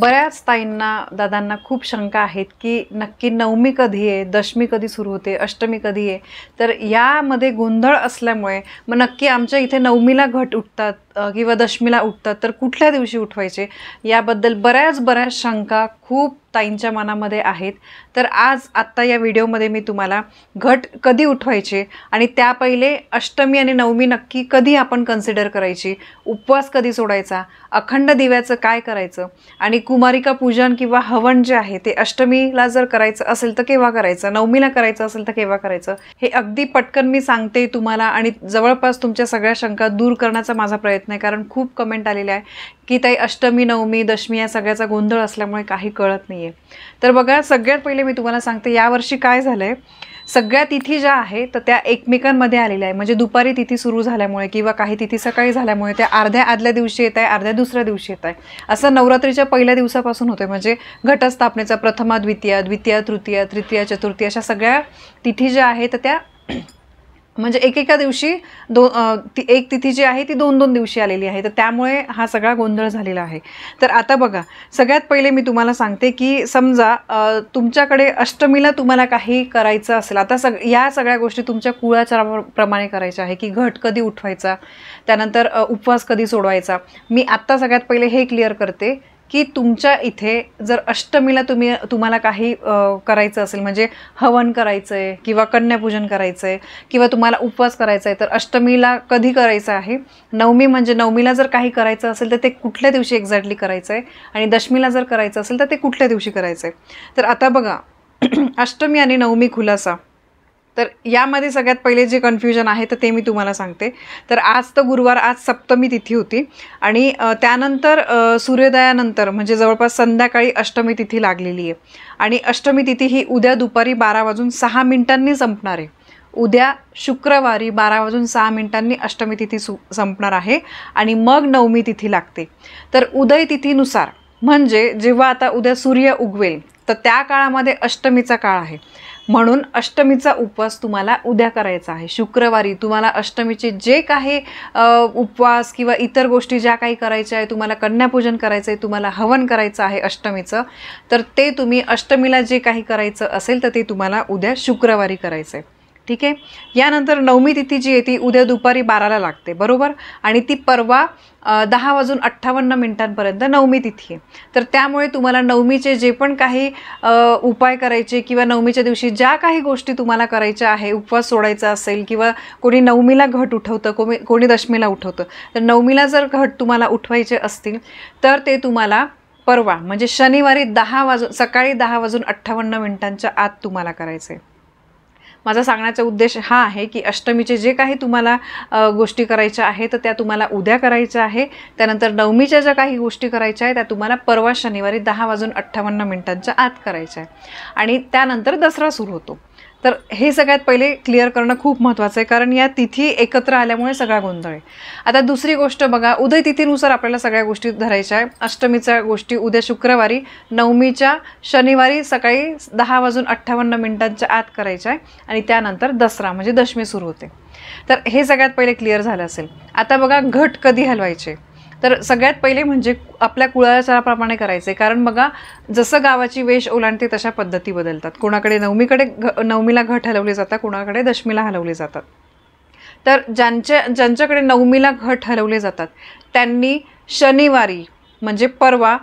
बऱ्याच ताईंना दादांना खूप शंका आहेत की नक्की नवमी कधी आहे दशमी कधी सुरू होते अष्टमी कधी आहे तर यामध्ये गोंधळ असल्यामुळे मग नक्की आमच्या इथे नवमीला घट उठतात किंवा दशमीला उठतात तर कुठल्या दिवशी उठवायचे याबद्दल बऱ्याच बऱ्याच शंका खूप ताईंच्या मनामध्ये आहेत तर आज आत्ता या व्हिडिओमध्ये मी तुम्हाला घट कधी उठवायचे आणि त्या पहिले अष्टमी आणि नवमी नक्की कधी आपण कन्सिडर करायची उपवास कधी सोडायचा अखंड दिव्याचं काय करायचं आणि कुमारिका पूजन किंवा हवन जे आहे ते अष्टमीला जर करायचं असेल तर केव्हा करायचं नवमीला करायचं असेल तर केव्हा करायचं हे अगदी पटकन मी सांगते तुम्हाला आणि जवळपास तुमच्या सगळ्या शंका दूर करण्याचा माझा प्रयत्न आहे कारण खूप कमेंट आलेल्या आहे की ताई अष्टमी नवमी दशमी या सगळ्याचा गोंधळ असल्यामुळे काही कळत नाही आहे तर बघा सगळ्यात पहिले मी तुम्हाला सांगते यावर्षी काय झालं आहे सगळ्या तिथी ज्या आहे तर त्या एकमेकांमध्ये आलेल्या आहे म्हणजे दुपारी तिथी सुरू झाल्यामुळे किंवा काही तिथी सकाळी झाल्यामुळे त्या अर्ध्या आदल्या दिवशी येत आहे अर्ध्या दुसऱ्या दिवशी येत आहे असं नवरात्रीच्या पहिल्या दिवसापासून होते म्हणजे घटस्थापनेचा प्रथमा द्वितीया द्वितीया तृतीया तृतीया चतुर्थी अशा सगळ्या तिथी ज्या आहे तर त्या म्हणजे एकेका दिवशी दोन ती एक तिथी जी आहे ती दोन दोन दिवशी आलेली आहे तर त्यामुळे हा सगळा गोंधळ झालेला आहे तर आता बघा सगळ्यात पहिले मी तुम्हाला सांगते की समजा तुमच्याकडे अष्टमीला तुम्हाला काही करायचं असेल आता सग या सगळ्या गोष्टी तुमच्या प्रमाणे करायच्या आहे की घट कधी उठवायचा त्यानंतर उपवास कधी सोडवायचा मी आत्ता सगळ्यात पहिले हे क्लिअर करते की तुमच्या इथे जर अष्टमीला तुम्ही तुम्हाला काही करायचं असेल म्हणजे हवन करायचं आहे किंवा कन्यापूजन करायचं आहे किंवा तुम्हाला उपवास करायचा आहे तर अष्टमीला कधी करायचं आहे नवमी म्हणजे नवमीला जर काही करायचं असेल तर ते कुठल्या दिवशी एक्झॅक्टली करायचं आहे आणि दशमीला जर करायचं असेल तर ते कुठल्या दिवशी करायचं आहे तर आता बघा अष्टमी आणि नवमी खुलासा तर यामध्ये सगळ्यात पहिले जे कन्फ्युजन आहे तर ते मी तुम्हाला सांगते तर आज तर गुरुवार आज सप्तमी तिथी होती आणि त्यानंतर सूर्योदयानंतर म्हणजे जवळपास संध्याकाळी अष्टमी तिथी लागलेली आहे आणि अष्टमी तिथी ही उद्या दुपारी बारा वाजून सहा मिनिटांनी संपणार आहे उद्या शुक्रवारी बारा वाजून सहा मिनिटांनी अष्टमी तिथी सु संपणार आहे आणि मग नवमी तिथी लागते तर उदय तिथीनुसार म्हणजे जेव्हा आता उद्या सूर्य उगवेल तर त्या काळामध्ये अष्टमीचा काळ आहे म्हणून अष्टमीचा उपवास तुम्हाला उद्या करायचा आहे शुक्रवारी तुम्हाला अष्टमीचे जे काही उपवास किंवा इतर गोष्टी ज्या काही करायच्या आहे तुम्हाला कन्यापूजन करायचं आहे तुम्हाला हवन करायचं आहे अष्टमीचं तर ते तुम्ही अष्टमीला जे काही करायचं असेल तर ते तुम्हाला उद्या शुक्रवारी करायचं आहे ठीक आहे यानंतर नवमी तिथी जी आहे ती उद्या दुपारी बाराला लागते बरोबर आणि ती परवा दहा वाजून अठ्ठावन्न मिनिटांपर्यंत नवमी तिथी आहे तर त्यामुळे तुम्हाला नवमीचे जे पण काही उपाय करायचे किंवा नवमीच्या दिवशी ज्या काही गोष्टी तुम्हाला करायच्या आहे उपवास सोडायचा असेल किंवा कोणी नवमीला घट उठवतं कोणी कोणी दशमीला उठवतं तर नवमीला जर घट तुम्हाला उठवायचे असतील तर ते तुम्हाला परवा म्हणजे शनिवारी दहा वाजून सकाळी दहा वाजून अठ्ठावन्न मिनिटांच्या आत तुम्हाला करायचं आहे माझा सांगण्याचा उद्देश हा आहे की अष्टमीचे जे काही तुम्हाला गोष्टी करायच्या आहे तर त्या तुम्हाला उद्या करायच्या आहे त्यानंतर नवमीच्या ज्या काही गोष्टी करायच्या आहे त्या तुम्हाला परवा शनिवारी दहा वाजून अठ्ठावन्न मिनिटांच्या आत करायच्या आहे आणि त्यानंतर दसरा सुरू होतो तर हे सगळ्यात पहिले क्लिअर करणं खूप महत्त्वाचं आहे कारण या तिथी एकत्र आल्यामुळे सगळा गोंधळ आहे आता दुसरी गोष्ट बघा उदय तिथीनुसार आपल्याला सगळ्या गोष्टी धरायच्या आहे अष्टमीच्या गोष्टी उद्या शुक्रवारी नवमीच्या शनिवारी सकाळी दहा वाजून अठ्ठावन्न मिनिटांच्या आत करायच्या आहे आणि त्यानंतर दसरा म्हणजे दशमी सुरू होते तर हे सगळ्यात पहिले क्लिअर झालं असेल आता बघा घट कधी हलवायचे तर सगळ्यात पहिले म्हणजे आपल्या कुळाचाराप्रमाणे करायचे कारण बघा जसं गावाची वेश ओलांडते तशा पद्धती बदलतात कोणाकडे नवमीकडे घ नवमीला घट हलवले जातात कोणाकडे दशमीला हलवले जातात तर ज्यांच्या ज्यांच्याकडे नवमीला घट हलवले जातात त्यांनी शनिवारी म्हणजे परवा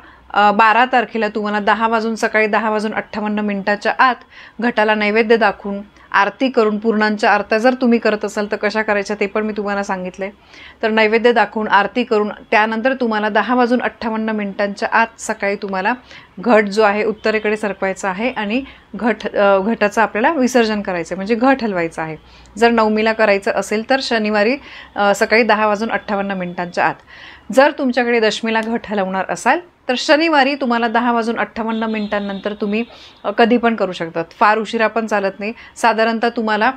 बारा तारखेला तुम्हाला दहा वाजून सकाळी दहा वाजून अठ्ठावन्न मिनिटाच्या आत घटाला नैवेद्य दाखवून आरती करून पूर्णांच्या आरत्या जर तुम्ही करत असाल तर कशा करायच्या ते पण मी तुम्हाला सांगितलं आहे तर नैवेद्य दाखवून आरती करून त्यानंतर तुम्हाला दहा वाजून अठ्ठावन्न मिनिटांच्या आत सकाळी तुम्हाला घट जो आहे उत्तरेकडे सरपायचा आहे आणि घट घटाचं आपल्याला विसर्जन करायचं आहे म्हणजे घट हलवायचं आहे जर नवमीला करायचं असेल तर शनिवारी सकाळी दहा वाजून अठ्ठावन्न मिनिटांच्या आत जर तुमच्याकडे दशमीला घट हलवणार असाल तर शनिवारी तुम्हाला दहा वाजून अठ्ठावन्न मिनिटांनंतर तुम्ही कधी पण करू शकतात फार उशिरा पण चालत नाही साधारणतः तुम्हाला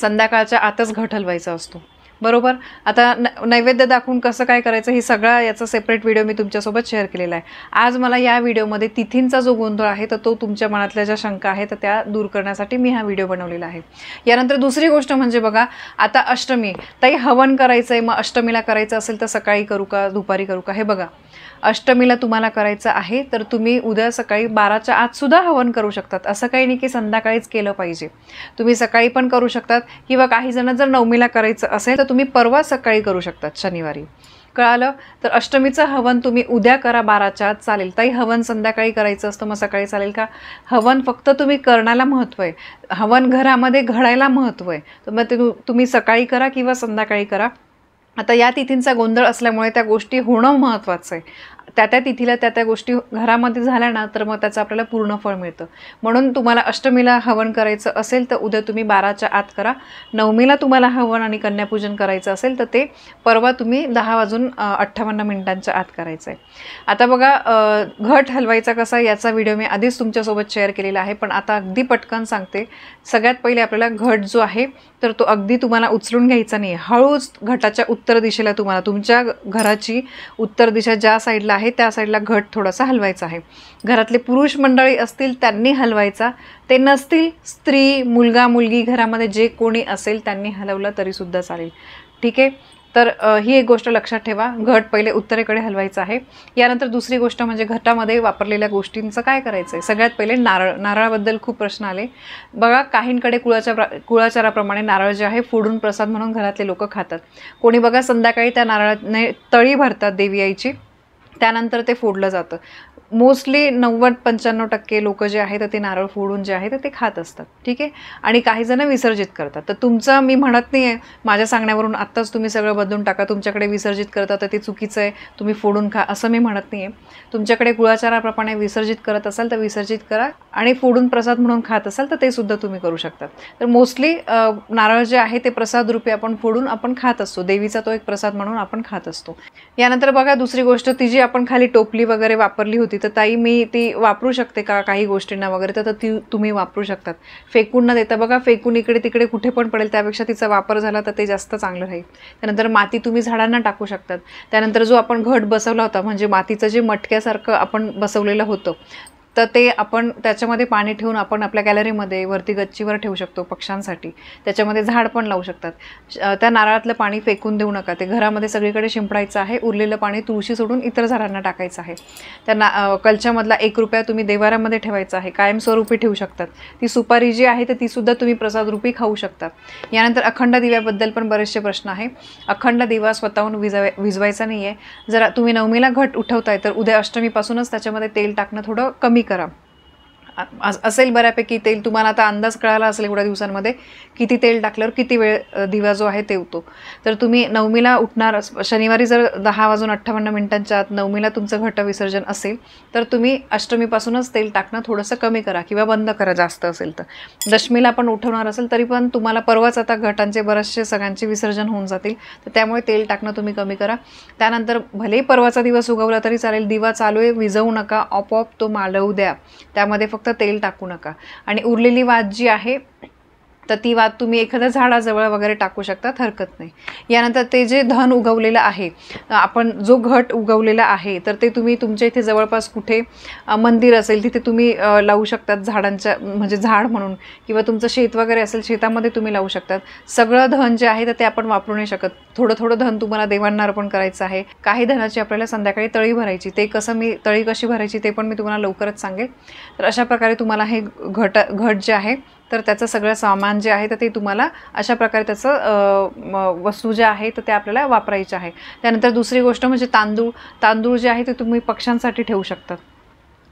संध्याकाळच्या आतच घट हलवायचा असतो बरोबर आता न नैवेद्य दाखवून कसं काय करायचं हे सगळा याचा सेपरेट व्हिडिओ मी तुमच्यासोबत शेअर केलेला आहे आज मला या व्हिडिओमध्ये तिथींचा जो गोंधळ आहे तर तो तुमच्या मनातल्या ज्या शंका आहे तर त्या दूर करण्यासाठी मी हा व्हिडिओ बनवलेला आहे यानंतर दुसरी गोष्ट म्हणजे बघा आता अष्टमी ताई हवन करायचं आहे मग अष्टमीला करायचं असेल तर सकाळी करू का दुपारी करू का हे बघा अष्टमीला तुम्हाला करायचं आहे तर तुम्ही उद्या सकाळी बाराच्या आतसुद्धा हवन करू शकतात असं काही नाही की संध्याकाळीच केलं पाहिजे तुम्ही सकाळी पण करू शकतात किंवा काही जण जर नवमीला करायचं असेल तर तुम्ही परवा सकाळी करू शकतात शनिवारी कळालं तर अष्टमीचं हवन तुम्ही उद्या करा बाराच्या आत चालेल ताई हवन संध्याकाळी करायचं असतं मग सकाळी चालेल का हवन फक्त तुम्ही करण्याला महत्त्व आहे हवन घरामध्ये घडायला महत्त्व आहे तर मग तुम्ही सकाळी करा किंवा संध्याकाळी करा आता या तिथींचा गोंधळ असल्यामुळे त्या गोष्टी होणं महत्त्वाचं आहे त्या त्या तिथीला त्या त्या गोष्टी घरामध्ये झाल्या ना तर मग त्याचं आपल्याला पूर्ण फळ मिळतं म्हणून तुम्हाला अष्टमीला हवन करायचं असेल तर उद्या तुम्ही बाराच्या आत करा नवमीला तुम्हाला हवन आणि कन्यापूजन करायचं असेल तर ते परवा तुम्ही दहा वाजून अठ्ठावन्न मिनिटांच्या आत करायचं आहे आता बघा घट हलवायचा कसा याचा व्हिडिओ मी आधीच तुमच्यासोबत शेअर केलेला आहे पण आता अगदी पटकन सांगते सगळ्यात पहिले आपल्याला घट जो आहे तर तो अगदी तुम्हाला उचलून घ्यायचा नाही हळूच घटाच्या उत्तर दिशेला तुम्हाला तुमच्या घराची उत्तर दिशा ज्या साईडला आहे त्या साईडला घट थोडासा हलवायचा आहे घरातले पुरुष मंडळी असतील त्यांनी हलवायचा ते नसतील स्त्री मुलगा मुलगी घरामध्ये जे कोणी असेल त्यांनी हलवलं तरीसुद्धा चालेल ठीक आहे तर ही एक गोष्ट लक्षात ठेवा घट पहिले उत्तरेकडे हलवायचा आहे यानंतर दुसरी गोष्ट म्हणजे घटामध्ये वापरलेल्या गोष्टींचं काय करायचं आहे सगळ्यात पहिले नारळ नारळाबद्दल खूप प्रश्न आले बघा काहींकडे कुळाच्या प्रा कुळाचाराप्रमाणे नारळ जे आहे फोडून प्रसाद म्हणून घरातले लोक खातात कोणी बघा संध्याकाळी त्या नारळाने तळी भरतात देवी आईची त्यानंतर ते फोडलं जातं मोस्टली नव्वद पंच्याण्णव टक्के लोक जे आहेत ते नारळ फोडून जे आहेत ते खात असतात ठीक आहे आणि काही जण विसर्जित करतात तर तुमचं मी म्हणत नाही आहे माझ्या सांगण्यावरून आत्ताच तुम्ही सगळं बदलून टाका तुमच्याकडे विसर्जित करता तर ते चुकीचं आहे तुम्ही फोडून खा असं मी म्हणत नाही आहे तुमच्याकडे गुळाचाराप्रमाणे विसर्जित करत असाल तर विसर्जित करा आणि फोडून प्रसाद म्हणून खात असाल तर ते सुद्धा तुम्ही करू शकतात तर मोस्टली नारळ जे आहे ते प्रसाद रूपी आपण फोडून आपण खात असतो देवीचा तो एक प्रसाद म्हणून आपण खात असतो यानंतर बघा दुसरी गोष्ट ती जी आपण खाली टोपली वगैरे वापरली होती तर ताई मी ती वापरू शकते का काही गोष्टींना वगैरे तर ती तुम्ही वापरू शकतात फेकून न देता बघा फेकून इकडे तिकडे कुठे पण पडेल त्यापेक्षा तिचा वापर झाला तर ते जास्त चांगलं राहील त्यानंतर माती तुम्ही झाडांना टाकू शकतात त्यानंतर जो आपण घट बसवला होता म्हणजे मातीचं जे मटक्यासारखं आपण बसवलेलं होतं तर ते आपण त्याच्यामध्ये पाणी ठेवून आपण आपल्या गॅलरीमध्ये वरती गच्चीवर ठेवू शकतो पक्ष्यांसाठी त्याच्यामध्ये झाड पण लावू शकतात त्या नारळातलं पाणी फेकून देऊ नका ते घरामध्ये सगळीकडे शिंपडायचं आहे उरलेलं पाणी तुळशी सोडून इतर झाडांना टाकायचं आहे त्या ना कलच्यामधला एक रुपया तुम्ही देवाऱ्यामध्ये ठेवायचा आहे कायमस्वरूपी ठेवू शकतात ती सुपारी जी आहे तर तीसुद्धा तुम्ही प्रसादरूपी खाऊ शकता यानंतर अखंड दिव्याबद्दल पण बरेचसे प्रश्न आहे अखंड दिवा स्वतःहून विजवाय विजवायचा नाही आहे जरा तुम्ही नवमीला घट उठवताय तर उद्या अष्टमीपासूनच त्याच्यामध्ये तेल टाकणं थोडं कमी कमी करा असेल बऱ्यापैकी तेल तुम्हाला आता अंदाज कळाला असेल एवढ्या दिवसांमध्ये किती तेल टाकल्यावर किती वेळ दिवा जो आहे तेवतो तर तुम्ही नवमीला उठणार शनिवारी जर दहा वाजून अठ्ठावन्न मिनिटांच्या आत नवमीला तुमचं घट विसर्जन असेल तर तुम्ही अष्टमीपासूनच तेल टाकणं थोडंसं कमी करा किंवा बंद करा जास्त असेल तर दशमीला पण उठवणार असेल तरी पण तुम्हाला परवाच आता घटांचे बरेचसे सगळ्यांचे विसर्जन होऊन जातील तर त्यामुळे तेल टाकणं तुम्ही कमी करा त्यानंतर भले परवाचा दिवस उगवला तरी चालेल दिवा चालू आहे विजवू नका आपोआप तो मालवू द्या त्यामध्ये फक्त फक्त तेल टाकू नका आणि उरलेली वात जी आहे तर ती वात तुम्ही एखाद्या झाडाजवळ वगैरे टाकू शकतात हरकत नाही यानंतर ते जे धन उगवलेलं आहे आपण जो घट उगवलेला आहे तर ते तुम्ही तुमच्या इथे जवळपास कुठे मंदिर असेल तिथे तुम्ही लावू शकतात झाडांच्या म्हणजे झाड म्हणून किंवा तुमचं शेत वगैरे असेल शेतामध्ये तुम्ही लावू शकतात सगळं धन जे आहे तर ते आपण वापरू नाही शकत थोडं थोडं धन तुम्हाला देवांना अर्पण करायचं आहे काही धनाची आपल्याला संध्याकाळी तळी भरायची ते कसं मी तळी कशी भरायची ते पण मी तुम्हाला लवकरच सांगेल तर अशा प्रकारे तुम्हाला हे घट घट जे आहे तर त्याचं सगळं सामान जे आहे तर ते तुम्हाला अशा प्रकारे त्याचं वस्तू ज्या आहे तर ते आपल्याला वापरायचे आहे त्यानंतर दुसरी गोष्ट म्हणजे तांदूळ तांदूळ जे आहे ते तुम्ही पक्ष्यांसाठी ठेवू शकतात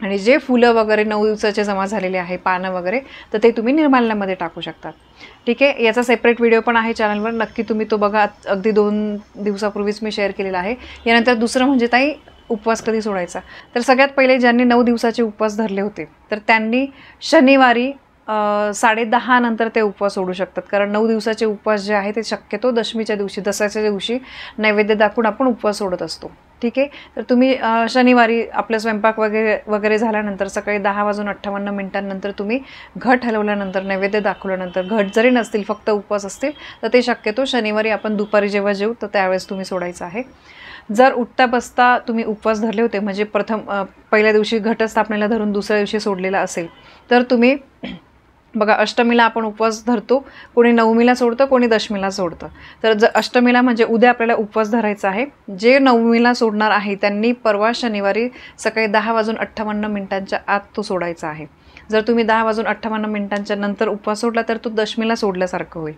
आणि जे फुलं वगैरे नऊ दिवसाचे जमा झालेले आहे पानं वगैरे तर ते तुम्ही निर्माल्यामध्ये टाकू शकतात ठीक आहे याचा सेपरेट व्हिडिओ पण आहे चॅनलवर नक्की तुम्ही तो बघा अगदी दोन दिवसापूर्वीच मी शेअर केलेला आहे यानंतर दुसरं म्हणजे ताई उपवास कधी सोडायचा तर सगळ्यात पहिले ज्यांनी नऊ दिवसाचे उपवास धरले होते तर त्यांनी शनिवारी साडेदहा नंतर ते उपवास सोडू शकतात कारण नऊ दिवसाचे उपवास जे आहे ते शक्यतो दशमीच्या दिवशी दसऱ्याच्या दिवशी नैवेद्य दाखवून आपण उपवास सोडत असतो ठीक आहे तर तुम्ही शनिवारी आपला स्वयंपाक वगैरे वगैरे झाल्यानंतर सकाळी दहा वाजून अठ्ठावन्न मिनिटांनंतर तुम्ही घट हलवल्यानंतर नैवेद्य दाखवल्यानंतर घट जरी नसतील फक्त उपवास असतील तर ते शक्यतो शनिवारी आपण दुपारी जेव्हा जेऊ तर त्यावेळेस तुम्ही सोडायचं आहे जर उठता बसता तुम्ही उपवास धरले होते म्हणजे प्रथम पहिल्या दिवशी घटस्थापनेला धरून दुसऱ्या दिवशी सोडलेला असेल तर तुम्ही बघा अष्टमीला आपण उपवास धरतो कोणी नवमीला सोडतं कोणी दशमीला सोडतं तर ज अष्टमीला म्हणजे उद्या आपल्याला उपवास धरायचा आहे जे नवमीला सोडणार आहे त्यांनी परवा शनिवारी सकाळी दहा वाजून अठ्ठावन्न मिनिटांच्या आत तो सोडायचा आहे जर तुम्ही दहा वाजून अठ्ठावन्न मिनिटांच्या नंतर उपवास सोडला तर तो दशमीला सोडल्यासारखं होईल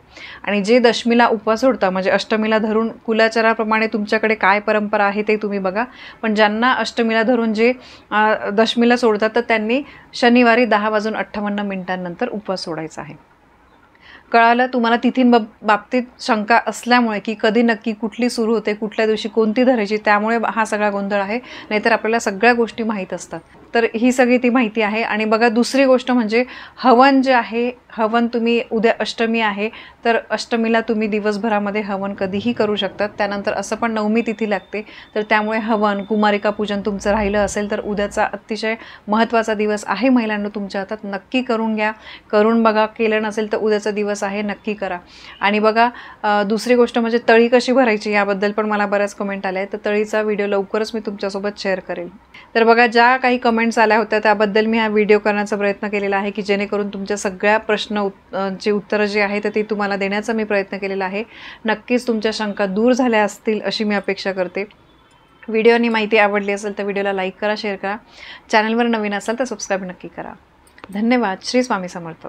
आणि जे दशमीला उपवास सोडता म्हणजे अष्टमीला धरून कुलाचाराप्रमाणे तुमच्याकडे काय परंपरा आहे ते तुम्ही बघा पण ज्यांना अष्टमीला धरून जे दशमीला सोडतात तर त्यांनी शनिवारी दहा वाजून अठ्ठावन्न मिनिटांनंतर उपवास सोडायचा आहे कळालं तुम्हाला तिथीं बाबतीत शंका असल्यामुळे की कधी नक्की कुठली सुरू होते कुठल्या दिवशी कोणती धरायची त्यामुळे हा सगळा गोंधळ आहे नाहीतर आपल्याला सगळ्या गोष्टी माहीत असतात तर ही सगळी ती माहिती आहे आणि बघा दुसरी गोष्ट म्हणजे हवन जे आहे हवन तुम्ही उद्या अष्टमी आहे तर अष्टमीला तुम्ही दिवसभरामध्ये हवन कधीही करू शकतात त्यानंतर असं पण नवमी तिथी लागते तर त्यामुळे हवन कुमारिका पूजन तुमचं राहिलं असेल तर उद्याचा अतिशय महत्त्वाचा दिवस आहे महिलांना तुमच्या हातात नक्की करून घ्या करून बघा केलं नसेल तर उद्याचा दिवस आहे नक्की करा आणि बघा दुसरी गोष्ट म्हणजे तळी कशी भरायची याबद्दल पण मला बऱ्याच कमेंट आल्या आहेत तर तळीचा व्हिडिओ लवकरच मी तुमच्यासोबत शेअर करेल तर बघा ज्या काही कमेंट कमेंट्स आल्या होत्या त्याबद्दल मी हा व्हिडिओ करण्याचा प्रयत्न केलेला आहे की जेणेकरून तुमच्या सगळ्या प्रश्न उत्तरची उत्तरं जी आहेत ती तुम्हाला देण्याचा मी प्रयत्न केलेला आहे नक्कीच तुमच्या शंका दूर झाल्या असतील अशी मी अपेक्षा करते व्हिडिओनी माहिती आवडली असेल तर व्हिडिओला लाईक करा शेअर करा चॅनलवर नवीन असाल तर सबस्क्राईब नक्की करा धन्यवाद श्री स्वामी समर्थ